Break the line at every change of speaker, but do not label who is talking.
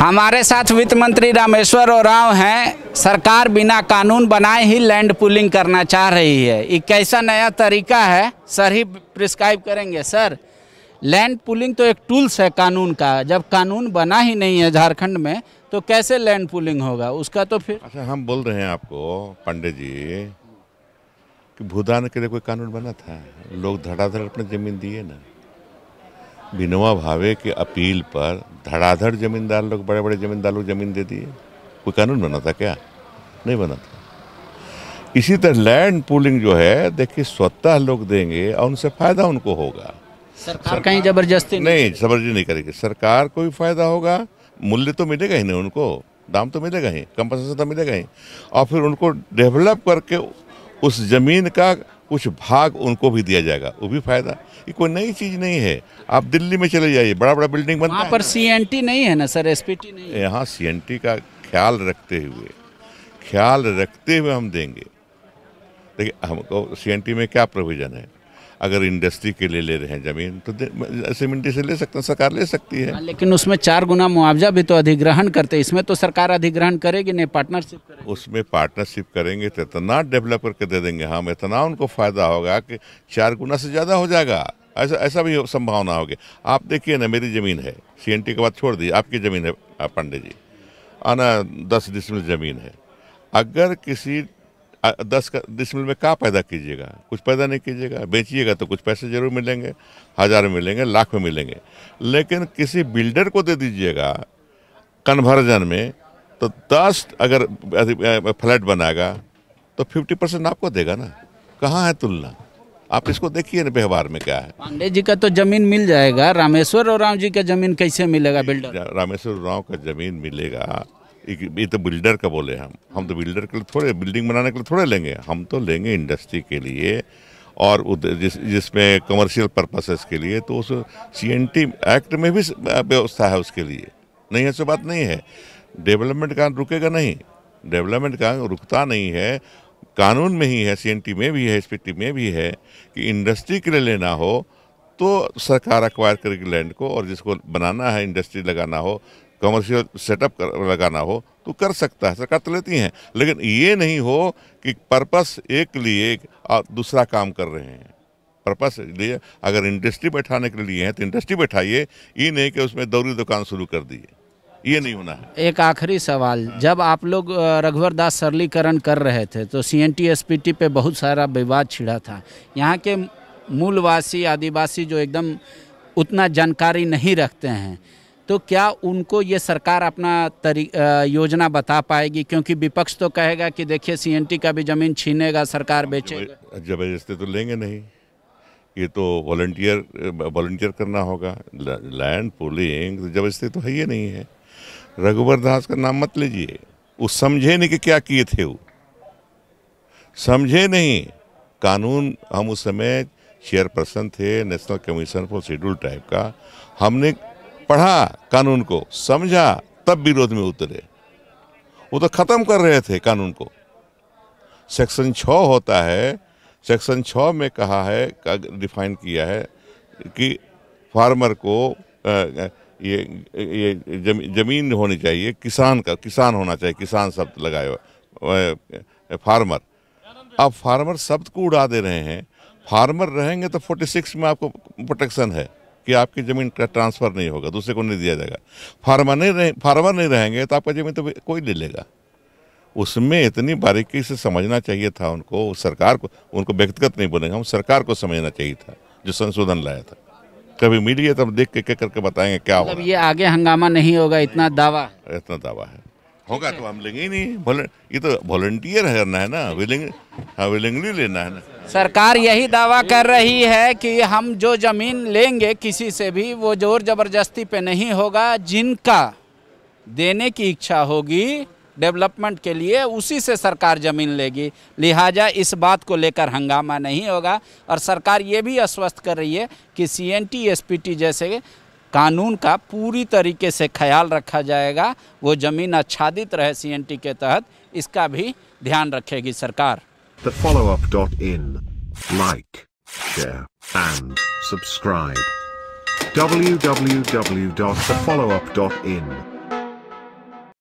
हमारे साथ वित्त मंत्री रामेश्वर राव हैं सरकार बिना कानून बनाए ही लैंड पुलिंग करना चाह रही है ये कैसा नया तरीका है सर ही प्रिस्क्राइब करेंगे सर लैंड पुलिंग तो एक टूल्स है कानून का जब कानून बना ही नहीं है झारखंड में तो कैसे लैंड पुलिंग होगा उसका तो फिर
अच्छा हम बोल रहे हैं आपको पंडित जी कि भूदान के लिए कोई कानून बना था लोग धड़ाधड़ अपने ज़मीन दिए ना बिनवा भावे के अपील पर धड़ाधड़ जमींदार लोग बड़े बड़े जमींदार लोग जमीन दे दिए कोई कानून बना था क्या नहीं बना था इसी तरह लैंड पूलिंग जो है देखिए स्वतः लोग देंगे और उनसे फायदा उनको होगा
सरकार, सरकार कहीं
जबरदस्ती नहीं जबरदस्ती नहीं करेगी सरकार को भी फायदा होगा मूल्य तो मिलेगा ही नहीं उनको दाम तो मिलेगा ही कंपनसेशन तो मिलेगा ही और फिर उनको डेवलप करके उस जमीन का कुछ भाग उनको भी दिया जाएगा वो भी फायदा ये कोई नई चीज़ नहीं है आप दिल्ली में चले जाइए बड़ा बड़ा बिल्डिंग बनता है पर
सी एन टी नहीं है ना सर एस पी टी
नहीं यहाँ सी एन टी का ख्याल रखते हुए ख्याल रखते हुए हम देंगे देखिए हमको सी एन टी में क्या प्रोविज़न है अगर इंडस्ट्री के लिए ले रहे हैं जमीन तो सीमेंटी से ले सकते हैं सरकार ले सकती है हाँ,
लेकिन उसमें चार गुना मुआवजा भी तो अधिग्रहण करते इसमें तो सरकार अधिग्रहण करेगी नहीं पार्टनरशिप
करेगी उसमें पार्टनरशिप करेंगे तो इतना डेवलपर के दे देंगे हम हाँ, इतना उनको फायदा होगा कि चार गुना से ज़्यादा हो जाएगा ऐसा ऐसा भी संभावना होगी आप देखिए ना मेरी ज़मीन है सीएनटी के बाद छोड़ दी आपकी ज़मीन है आप पांडे जी आना दस डिसमिल ज़मीन है अगर किसी दस डिसमिल में का पैदा कीजिएगा कुछ पैदा नहीं कीजिएगा बेचिएगा तो कुछ पैसे जरूर मिलेंगे हज़ार में मिलेंगे लाख में मिलेंगे लेकिन किसी बिल्डर को दे दीजिएगा कन्वर्जन में तो दस अगर फ्लैट बनाएगा तो फिफ्टी परसेंट आपको देगा ना कहाँ है तुलना आप इसको देखिए ना व्यवहार में क्या है
पांडे जी का तो जमीन मिल जाएगा रामेश्वर और राव जी का जमीन कैसे मिलेगा
बिल्डर रामेश्वर राव का जमीन मिलेगा ये तो बिल्डर का बोले हम हम तो बिल्डर के लिए थोड़े बिल्डिंग बनाने के लिए थोड़े लेंगे हम तो लेंगे इंडस्ट्री के लिए और जिस जिसमें कमर्शियल पर्पसेस के लिए तो उस सी एन टी एक्ट में भी व्यवस्था है उसके लिए नहीं ऐसी बात नहीं है डेवलपमेंट कहाँ रुकेगा नहीं डेवलपमेंट कहाँ रुकता नहीं है कानून में ही है सी में भी है एस में भी है कि इंडस्ट्री के लिए लेना हो तो सरकार अक्वायर करेगी लैंड को और जिसको बनाना है इंडस्ट्री लगाना हो कमर्शियल सेटअप लगाना हो तो कर सकता है सरकार तो लेती हैं लेकिन ये नहीं हो कि पर्पस एक लिए एक और दूसरा काम कर रहे हैं पर्पस लिए अगर इंडस्ट्री बैठाने के लिए हैं तो इंडस्ट्री बैठाइए ये नहीं कि उसमें दौरी दुकान शुरू कर दिए ये नहीं होना
है एक आखिरी सवाल जब आप लोग रघुवर दास सरलीकरण कर रहे थे तो सी एन टी पे बहुत सारा विवाद छिड़ा था यहाँ के
मूलवासी
आदिवासी जो एकदम उतना जानकारी नहीं रखते हैं तो क्या उनको ये सरकार अपना तरी योजना बता पाएगी क्योंकि विपक्ष तो कहेगा कि देखिए सीएनटी का भी जमीन छीनेगा सरकार बेचेगा
जबरदस्ती तो लेंगे नहीं ये तो वॉल्टियर वॉल्टियर करना होगा लैंड पुलिंग जबरदस्ती तो है ही नहीं है रघुवर दास का नाम मत लीजिए वो समझे नहीं कि क्या किए थे वो समझे नहीं कानून हम उस समय चेयरपर्सन थे national commission for schedule type का हमने पढ़ा कानून को समझा तब विरोध में उतरे वो तो ख़त्म कर रहे थे कानून को सेक्शन छ होता है सेक्शन छ में कहा है डिफाइन किया है कि फार्मर को आ, ये ये जम, जमीन होनी चाहिए किसान का किसान होना चाहिए किसान शब्द लगाए हुआ फार्मर आप फार्मर शब्द को उड़ा दे रहे हैं फार्मर रहेंगे तो 46 में आपको प्रोटेक्शन है कि आपकी ज़मीन का ट्रांसफ़र नहीं होगा दूसरे को नहीं दिया जाएगा फार्मर नहीं रहे फार्मर नहीं रहेंगे तो आपका ज़मीन तो कोई ले लेगा उसमें इतनी बारीकी से समझना चाहिए था उनको सरकार को उनको व्यक्तिगत नहीं बोलेंगे हम सरकार को समझना चाहिए था जो संशोधन लाया था कभी मिली है तो हम देख के क्या करके बताएंगे क्या मतलब
होगा ये आगे हंगामा नहीं होगा इतना दावा
इतना दावा है होगा तो हम लेंगे ही नहीं ये तो वॉलंटियर है करना है ना विलिंग हाँ विलिंगली लेना है ना
सरकार यही दावा कर रही है कि हम जो ज़मीन लेंगे किसी से भी वो जोर ज़बरदस्ती पे नहीं होगा जिनका देने की इच्छा होगी डेवलपमेंट के लिए उसी से सरकार ज़मीन लेगी लिहाजा इस बात को लेकर हंगामा नहीं होगा और सरकार ये भी आश्वस्त कर रही है कि C N T S P T जैसे कानून का पूरी तरीके से ख्याल रखा जाएगा वो ज़मीन आच्छादित रहे सी एन टी के तहत इसका भी ध्यान रखेगी सरकार
The follow up dot in. Like, share, and subscribe. www.thefollowup.in